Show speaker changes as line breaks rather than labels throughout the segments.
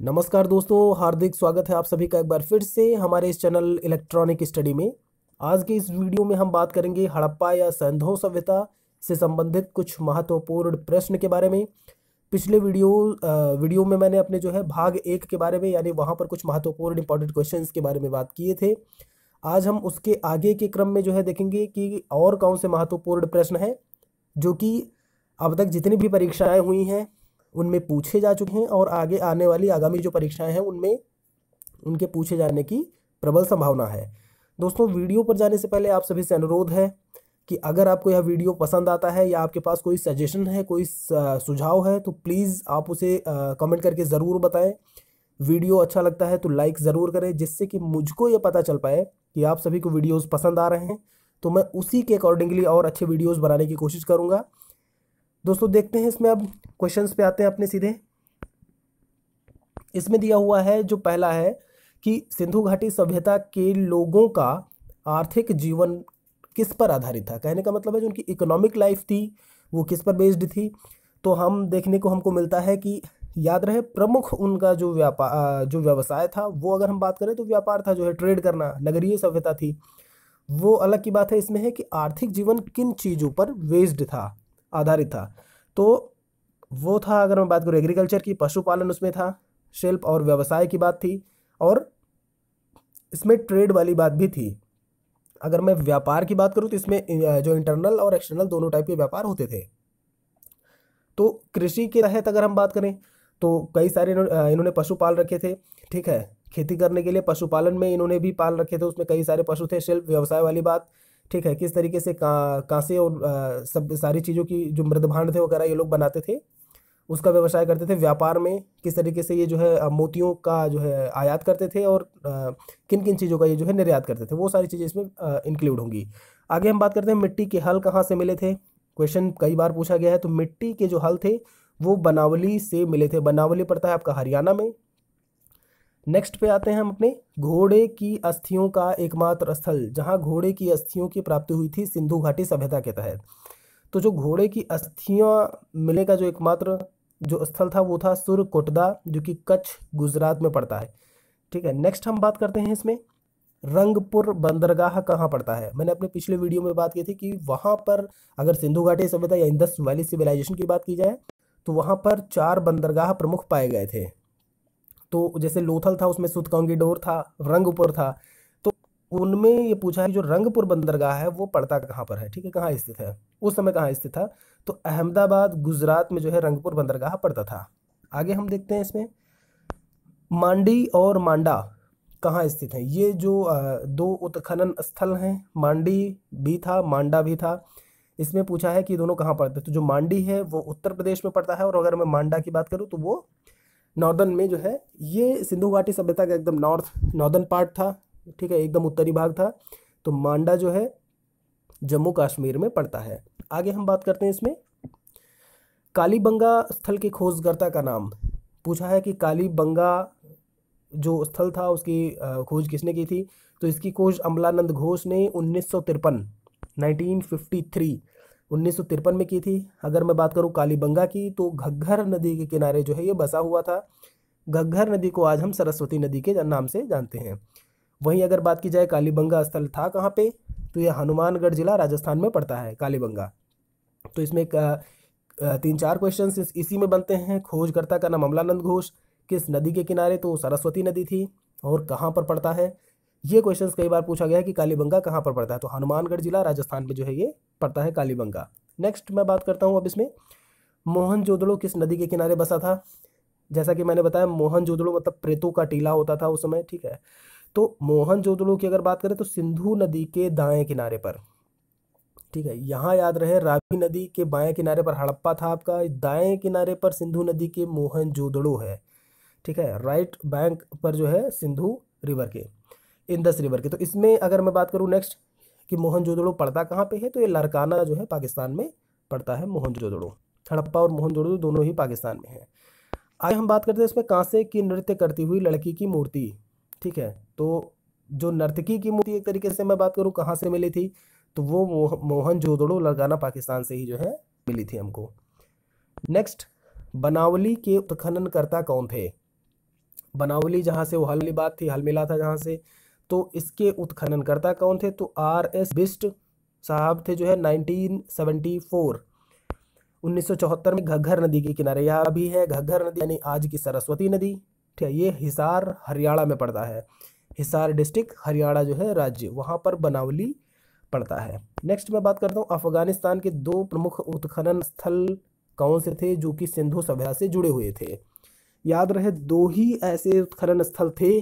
नमस्कार दोस्तों हार्दिक स्वागत है आप सभी का एक बार फिर से हमारे इस चैनल इलेक्ट्रॉनिक स्टडी में आज के इस वीडियो में हम बात करेंगे हड़प्पा या संधो सभ्यता से संबंधित कुछ महत्वपूर्ण प्रश्न के बारे में पिछले वीडियो वीडियो में मैंने अपने जो है भाग एक के बारे में यानी वहाँ पर कुछ महत्वपूर्ण इंपॉर्टेंट क्वेश्चन के बारे में बात किए थे आज हम उसके आगे के क्रम में जो है देखेंगे कि और कौन से महत्वपूर्ण प्रश्न हैं जो कि अब तक जितनी भी परीक्षाएं हुई हैं उनमें पूछे जा चुके हैं और आगे आने वाली आगामी जो परीक्षाएं हैं उनमें उनके पूछे जाने की प्रबल संभावना है दोस्तों वीडियो पर जाने से पहले आप सभी से अनुरोध है कि अगर आपको यह वीडियो पसंद आता है या आपके पास कोई सजेशन है कोई सुझाव है तो प्लीज़ आप उसे कमेंट करके ज़रूर बताएं वीडियो अच्छा लगता है तो लाइक ज़रूर करें जिससे कि मुझको ये पता चल पाए कि आप सभी को वीडियोस पसंद आ रहे हैं तो मैं उसी के अकॉर्डिंगली और अच्छे वीडियोस बनाने की कोशिश करूँगा दोस्तों देखते हैं इसमें अब क्वेश्चन पे आते हैं अपने सीधे इसमें दिया हुआ है जो पहला है कि सिंधु घाटी सभ्यता के लोगों का आर्थिक जीवन किस पर आधारित था कहने का मतलब है जो उनकी इकोनॉमिक लाइफ थी वो किस पर बेस्ड थी तो हम देखने को हमको मिलता है कि याद रहे प्रमुख उनका जो व्यापार जो व्यवसाय था वो अगर हम बात करें तो व्यापार था जो है ट्रेड करना नगरीय सभ्यता थी वो अलग की बात है इसमें है कि आर्थिक जीवन किन चीज़ों पर बेस्ड था आधारित था तो वो था अगर मैं बात करूँ एग्रीकल्चर की पशुपालन उसमें था शिल्प और व्यवसाय की बात थी और इसमें ट्रेड वाली बात भी थी अगर मैं व्यापार की बात करूँ तो इसमें जो इंटरनल और एक्सटर्नल दोनों टाइप के व्यापार होते थे तो कृषि के तहत अगर हम बात करें तो कई सारे इन्होंने पशु पाल रखे थे ठीक है खेती करने के लिए पशुपालन में इन्होंने भी पाल रखे थे उसमें कई सारे पशु थे शिल्प व्यवसाय वाली बात ठीक है किस तरीके से का, कांसे और आ, सब सारी चीज़ों की जो मृदभांड थे वगैरह ये लोग बनाते थे उसका व्यवसाय करते थे व्यापार में किस तरीके से ये जो है मोतियों का जो है आयात करते थे और किन किन चीज़ों का ये जो है निर्यात करते थे वो सारी चीज़ें इसमें इंक्लूड होंगी आगे हम बात करते हैं मिट्टी के हल कहाँ से मिले थे क्वेश्चन कई बार पूछा गया है तो मिट्टी के जो हल थे वो बनावली से मिले थे बनावली पड़ता है आपका हरियाणा में नेक्स्ट पे आते हैं हम अपने घोड़े की अस्थियों का एकमात्र स्थल जहाँ घोड़े की अस्थियों की प्राप्ति हुई थी सिंधु घाटी सभ्यता के तहत तो जो घोड़े की अस्थियाँ मिलने का जो एकमात्र जो स्थल था वो था सुर कोटदा जो कि कच्छ गुजरात में पड़ता है ठीक है नेक्स्ट हम बात करते हैं इसमें रंगपुर बंदरगाह कहाँ पड़ता है मैंने अपने पिछले वीडियो में बात की थी कि वहाँ पर अगर सिंधु घाटी सभ्यता या इंदस वैली सिविलाइजेशन की बात की जाए तो वहाँ पर चार बंदरगाह प्रमुख पाए गए थे तो जैसे लोथल था उसमें डोर था रंगपुर था तो उनमें ये पूछा है जो रंगपुर बंदरगाह है वो पड़ता कहाँ पर है ठीक है कहाँ स्थित है उस समय कहाँ स्थित था तो अहमदाबाद गुजरात में जो है रंगपुर बंदरगाह पड़ता था आगे हम देखते हैं इसमें मांडी और मांडा कहाँ स्थित हैं ये जो दो उत्खनन स्थल हैं मांडी भी था मांडा भी था इसमें पूछा है कि दोनों कहाँ पड़ते हैं तो जो मांडी है वो उत्तर प्रदेश में पड़ता है और अगर मैं मांडा की बात करूँ तो वो नॉर्दर्न में जो है ये सिंधु घाटी सभ्यता का एकदम नॉर्थ नॉर्दर्न पार्ट था ठीक है एकदम उत्तरी भाग था तो मांडा जो है जम्मू कश्मीर में पड़ता है आगे हम बात करते हैं इसमें कालीबंगा स्थल के खोजकर्ता का नाम पूछा है कि कालीबंगा जो स्थल था उसकी खोज किसने की थी तो इसकी खोज अमलानंद घोष ने उन्नीस सौ तिरपन नाइनटीन फिफ्टी थ्री उन्नीस में की थी अगर मैं बात करूँ कालीबंगा की तो घग्घर नदी के किनारे जो है ये बसा हुआ था घग्घर नदी को आज हम सरस्वती नदी के नाम से जानते हैं वहीं अगर बात की जाए कालीबंगा स्थल था कहाँ पे तो यह हनुमानगढ़ जिला राजस्थान में पड़ता है कालीबंगा तो इसमें तीन चार क्वेश्चन इस, इसी में बनते हैं खोजकर्ता का नाम अमलानंद घोष किस नदी के किनारे तो सरस्वती नदी थी और कहाँ पर पड़ता है ये क्वेश्चन कई बार पूछा गया है कि कालीबंगा कहाँ पर पड़ता है तो हनुमानगढ़ जिला राजस्थान में जो है ये पड़ता है कालीबंगा नेक्स्ट मैं बात करता हूँ अब इसमें मोहन जोदड़ो किस नदी के किनारे बसा था जैसा कि मैंने बताया मोहन जोदड़ो मतलब प्रेतों का टीला होता था उस समय ठीक है तो मोहन जोदड़ो की अगर बात करें तो सिंधु नदी के दाएं किनारे पर ठीक है यहाँ याद रहे रावी नदी के बाएं किनारे पर हड़प्पा था आपका दाएं किनारे पर सिंधु नदी के मोहन जोदड़ो है ठीक है राइट बैंक पर जो है सिंधु रिवर के इंदस रिवर की तो इसमें अगर मैं बात करूँ नेक्स्ट कि मोहनजोदड़ो पड़ता कहाँ पे है तो ये लरकाना जो है पाकिस्तान में पड़ता है मोहनजोदड़ो हड़प्पा और मोहनजोदड़ो दोनों ही पाकिस्तान में है आगे हम बात करते हैं इसमें कांसे की नृत्य करती हुई लड़की की मूर्ति ठीक है तो जो नर्तकी की मूर्ति एक तरीके से मैं बात करूँ कहाँ से मिली थी तो वो मोहन जोदड़ो लड़काना पाकिस्तान से ही जो है मिली थी हमको नेक्स्ट बनावली के उत्खननकर्ता कौन थे बनावली जहाँ से वो हल बात थी हल मिला था जहाँ से तो इसके उत्खननकर्ता कौन थे तो आर एस बिस्ट साहब थे जो है 1974 1974 में घग्घर नदी के किनारे यह अभी है घग्घर नदी यानी आज की सरस्वती नदी ठीक है ये हिसार हरियाणा में पड़ता है हिसार डिस्ट्रिक्ट हरियाणा जो है राज्य वहाँ पर बनावली पड़ता है नेक्स्ट मैं बात करता हूँ अफगानिस्तान के दो प्रमुख उत्खनन स्थल कौन से थे जो कि सिंधु सभ्यता से जुड़े हुए थे याद रहे दो ही ऐसे उत्खनन स्थल थे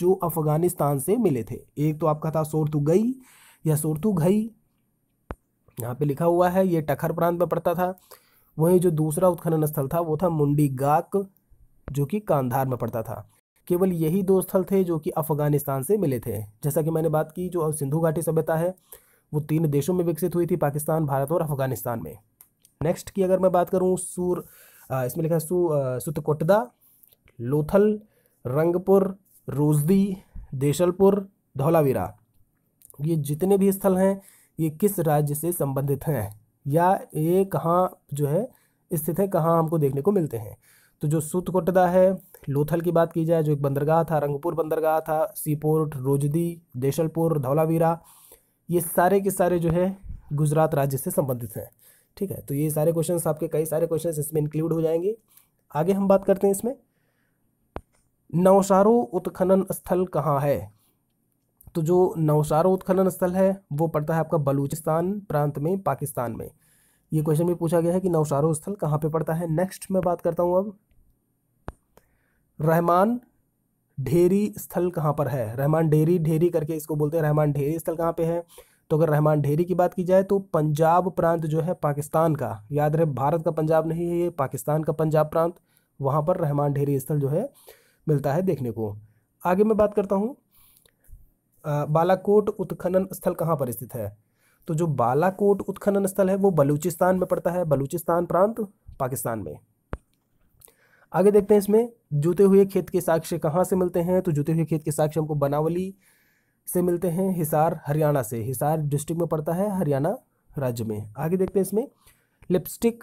जो अफगानिस्तान से मिले थे एक तो आपका था सोरतु गई या सोरतु घई यहाँ पे लिखा हुआ है ये टखर प्रांत में पड़ता था वहीं जो दूसरा उत्खनन स्थल था वो था मुंडी गाक जो कि कांधार में पड़ता था केवल यही दो स्थल थे जो कि अफगानिस्तान से मिले थे जैसा कि मैंने बात की जो सिंधु घाटी सभ्यता है वो तीन देशों में विकसित हुई थी पाकिस्तान भारत और अफगानिस्तान में नेक्स्ट की अगर मैं बात करूँ सूर इसमें लिखा है सु सुतकोटदा लोथल रंगपुर रोजदी देशलपुर धौलावीरा ये जितने भी स्थल हैं ये किस राज्य से संबंधित हैं या ये कहाँ जो है स्थित है कहाँ हमको देखने को मिलते हैं तो जो सुतकोटदा है लोथल की बात की जाए जो एक बंदरगाह था रंगपुर बंदरगाह था सीपोर्ट रोजदी देशलपुर धौलावीरा ये सारे के सारे जो है गुजरात राज्य से संबंधित हैं ठीक है तो ये सारे क्वेश्चन आपके कई सारे क्वेश्चन इसमें इंक्लूड हो जाएंगे आगे हम बात करते हैं इसमें नवसारो उत्खनन स्थल कहाँ है तो जो नवसारो उत्खनन स्थल है वो पड़ता है आपका बलूचिस्तान प्रांत में पाकिस्तान में ये क्वेश्चन भी पूछा गया है कि नवसारो स्थल कहाँ पे पड़ता है नेक्स्ट मैं बात करता हूँ अब रहमान ढेरी स्थल कहाँ पर है रहमान ढेरी ढेरी करके इसको बोलते हैं रहमान ढेरी स्थल कहाँ पे है तो अगर रहमान ढेरी की बात की जाए तो पंजाब प्रांत जो है पाकिस्तान का याद रहे भारत का पंजाब नहीं है ये पाकिस्तान का पंजाब प्रांत वहाँ पर रहमान ढेरी स्थल जो है मिलता है देखने को आगे मैं बात करता हूँ बालाकोट उत्खनन स्थल कहाँ पर स्थित है तो जो बालाकोट उत्खनन स्थल है वो बलूचिस्तान में पड़ता है बलूचिस्तान प्रांत पाकिस्तान में आगे देखते हैं इसमें जुते हुए खेत के साक्ष्य कहाँ से मिलते हैं तो जुते हुए खेत के साक्ष्य हमको बनावली से मिलते हैं हिसार हरियाणा से हिसार डिस्ट्रिक्ट में पड़ता है हरियाणा राज्य में आगे देखते हैं इसमें लिपस्टिक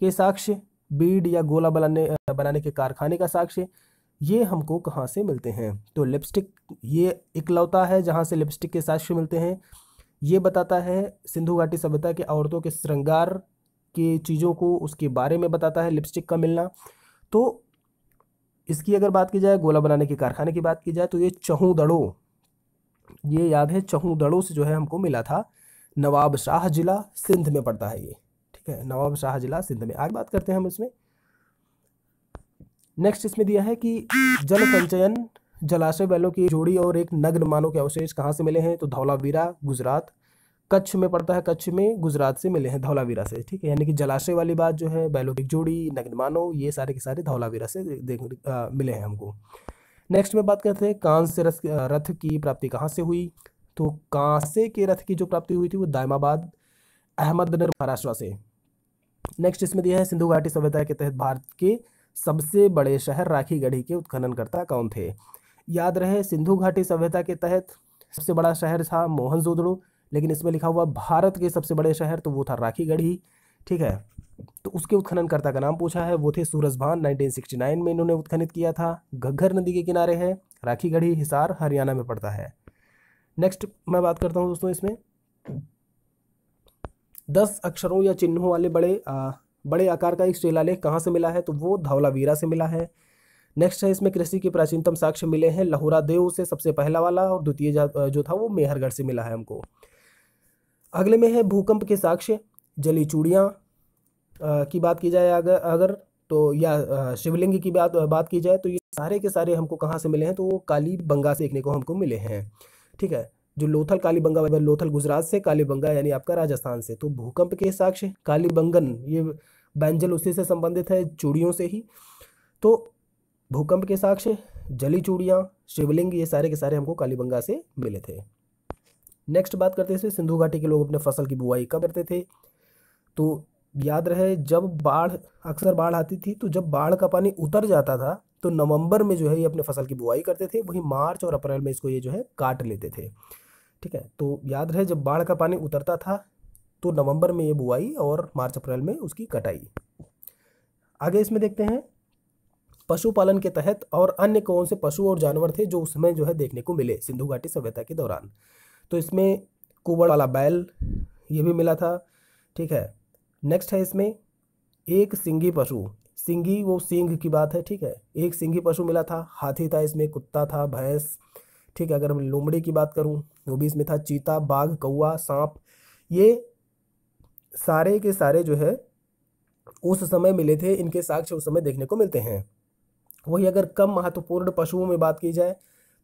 के साक्ष्य बीड या गोला बनाने बनाने के कारखाने का साक्ष्य ये हमको कहाँ से मिलते हैं तो लिपस्टिक ये इकलौता है जहाँ से लिपस्टिक के साक्ष्य मिलते हैं ये बताता है सिंधु घाटी सभ्यता के औरतों के श्रृंगार की चीज़ों को उसके बारे में बताता है लिपस्टिक का मिलना तो इसकी अगर बात की जाए गोला बनाने के कारखाने की बात की जाए तो ये चहू दड़ो ये याद है चहू दड़ो से जो है हमको मिला था नवाब शाह जिला सिंध में पड़ता है ये ठीक है नवाब शाह जिला सिंध में आज बात करते हैं हम इसमें नेक्स्ट इसमें दिया है कि जल संचयन जलाशय बैलों की जोड़ी और एक नग्न मानव के अवशेष कहाँ से मिले हैं तो धौलावीरा गुजरात कच्छ में पड़ता है कच्छ में गुजरात से मिले हैं धौलावीरा से ठीक है यानी कि जलाशय वाली बात जो है बैलों की जोड़ी नग्न मानव ये सारे के सारे धौलावीरा से देख आ, मिले हैं हमको नेक्स्ट में बात करते हैं कांस्य रथ रथ की प्राप्ति कहाँ से हुई तो कांसे के रथ की जो प्राप्ति हुई थी वो दायमाबाद अहमदनगर महाराष्ट्र से नेक्स्ट इसमें दिया है सिंधु घाटी सभ्यता के तहत भारत के सबसे बड़े शहर राखी गढ़ी के उत्खननकर्ता कौन थे याद रहे सिंधु घाटी सभ्यता के तहत सबसे बड़ा शहर था मोहनजोदड़ो लेकिन इसमें लिखा हुआ भारत के सबसे बड़े शहर तो वो था राखी गढ़ी ठीक है तो उसके उत्खननकर्ता का नाम पूछा है वो थे सूरजभान नाइनटीन में इन्होंने उत्खनित किया था घग्घर नदी के किनारे है राखी गढ़ी हिसार हरियाणा में पड़ता है नेक्स्ट मैं बात करता हूँ दोस्तों इसमें दस अक्षरों या चिन्हों वाले बड़े आ, बड़े आकार का एक शिलालेख कहाँ से मिला है तो वो धौलावीरा से मिला है नेक्स्ट है इसमें कृषि के प्राचीनतम साक्ष्य मिले हैं लहुरा देव से सबसे पहला वाला और द्वितीय जो था वो मेहरगढ़ से मिला है हमको अगले में है भूकंप के साक्ष्य जली चूड़ियाँ की बात की जाए अगर अगर तो या शिवलिंग की बात बात की जाए तो ये सारे के सारे हमको कहाँ से मिले हैं तो वो काली बंगा से देखने को हमको मिले हैं ठीक है जो लोथल कालीबंगा लोथल गुजरात से कालीबंगा यानी आपका राजस्थान से तो भूकंप के साक्ष्य कालीबंगन ये बैंजल उसी से संबंधित है चूड़ियों से ही तो भूकंप के साक्ष्य जली चूड़ियाँ शिवलिंग ये सारे के सारे हमको कालीबंगा से मिले थे नेक्स्ट बात करते थे सिंधु घाटी के लोग अपने फसल की बुआई कब करते थे तो याद रहे जब बाढ़ अक्सर बाढ़ आती थी तो जब बाढ़ का पानी उतर जाता था तो नवंबर में जो है ये अपने फसल की बुआई करते थे वहीं मार्च और अप्रैल में इसको ये जो है काट लेते थे ठीक है तो याद रहे जब बाढ़ का पानी उतरता था तो नवंबर में ये बुआई और मार्च अप्रैल में उसकी कटाई आगे इसमें देखते हैं पशुपालन के तहत और अन्य कौन से पशु और जानवर थे जो उस समय जो है देखने को मिले सिंधु घाटी सभ्यता के दौरान तो इसमें कुबड़ वाला बैल ये भी मिला था ठीक है नेक्स्ट है इसमें एक सिंगी पशु सिंगी वो सिंह की बात है ठीक है एक सिंगी पशु मिला था हाथी था इसमें कुत्ता था भैंस ठीक है अगर मैं लोमड़ी की बात करूँ वो भी इसमें था चीता बाघ कौआ सांप ये सारे के सारे जो है उस समय मिले थे इनके साक्ष्य उस समय देखने को मिलते हैं वही अगर कम महत्वपूर्ण पशुओं में बात की जाए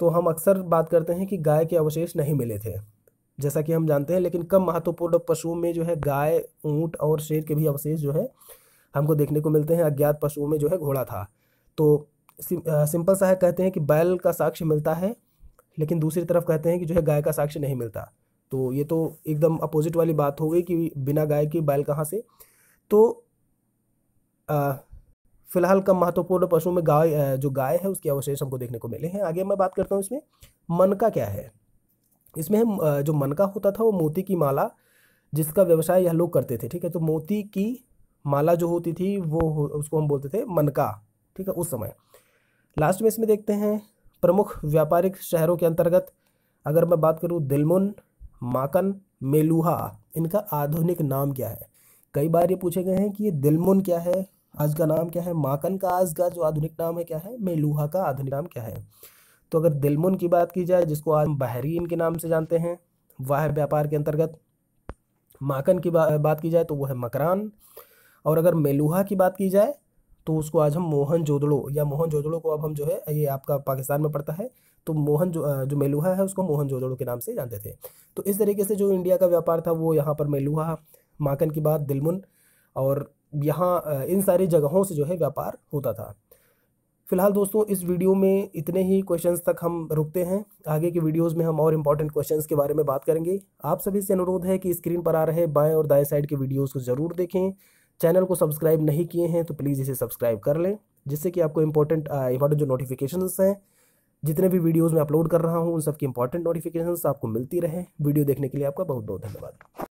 तो हम अक्सर बात करते हैं कि गाय के अवशेष नहीं मिले थे जैसा कि हम जानते हैं लेकिन कम महत्वपूर्ण पशुओं में जो है गाय ऊँट और शेर के भी अवशेष जो है हमको देखने को मिलते हैं अज्ञात पशुओं में जो है घोड़ा था तो सिंपल सा है कहते हैं कि बैल का साक्ष्य मिलता है लेकिन दूसरी तरफ कहते हैं कि जो है गाय का साक्ष्य नहीं मिलता तो ये तो एकदम अपोजिट वाली बात हो गई कि बिना गाय के बैल कहाँ से तो फिलहाल कम महत्वपूर्ण पशु में गाय जो गाय है उसके अवशेष हमको देखने को मिले हैं आगे मैं बात करता हूँ इसमें मनका क्या है इसमें हम जो मनका होता था वो मोती की माला जिसका व्यवसाय यह लोग करते थे ठीक है तो मोती की माला जो होती थी वो उसको हम बोलते थे मनका ठीक है उस समय लास्ट में इसमें देखते हैं प्रमुख व्यापारिक शहरों के अंतर्गत अगर मैं बात करूँ दिलमुन माकन मेलुहा इनका आधुनिक नाम क्या है कई बार ये पूछे गए हैं कि ये दिलमुन क्या है आज का नाम क्या है माकन का आज का जो आधुनिक नाम है क्या है मेलुहा का आधुनिक नाम क्या है तो अगर दिलमुन की बात की जाए जिसको आज बहरीन के नाम से जानते हैं वाह व्यापार के अंतर्गत माकन की बा, बात की जाए तो वो है मकरान और अगर मेलुहा की बात की जाए तो उसको आज हम मोहन जोदड़ो या मोहन जोदड़ो को अब हम जो है ये आपका पाकिस्तान में पड़ता है तो मोहन जो जो मेलुहा है उसको मोहन जोदड़ो के नाम से जानते थे तो इस तरीके से जो इंडिया का व्यापार था वो यहाँ पर मेलुहा माकन की बात दिलमुन और यहाँ इन सारी जगहों से जो है व्यापार होता था फिलहाल दोस्तों इस वीडियो में इतने ही क्वेश्चंस तक हम रुकते हैं आगे की वीडियोस में हम और इम्पॉर्टेंट क्वेश्चंस के बारे में बात करेंगे आप सभी से अनुरोध है कि स्क्रीन पर आ रहे बाएं और दाएं साइड के वीडियोस को ज़रूर देखें चैनल को सब्सक्राइब नहीं किए हैं तो प्लीज़ इसे सब्सक्राइब कर लें जिससे कि आपको इंपॉर्टेंट इंपॉर्टेंट जो नोटिफिकेशन हैं जितने भी वीडियोज़ मैं अपलोड कर रहा हूँ उन सबकी इंपॉर्टेंट नोटिफिकेशन आपको मिलती रहे वीडियो देखने के लिए आपका बहुत बहुत धन्यवाद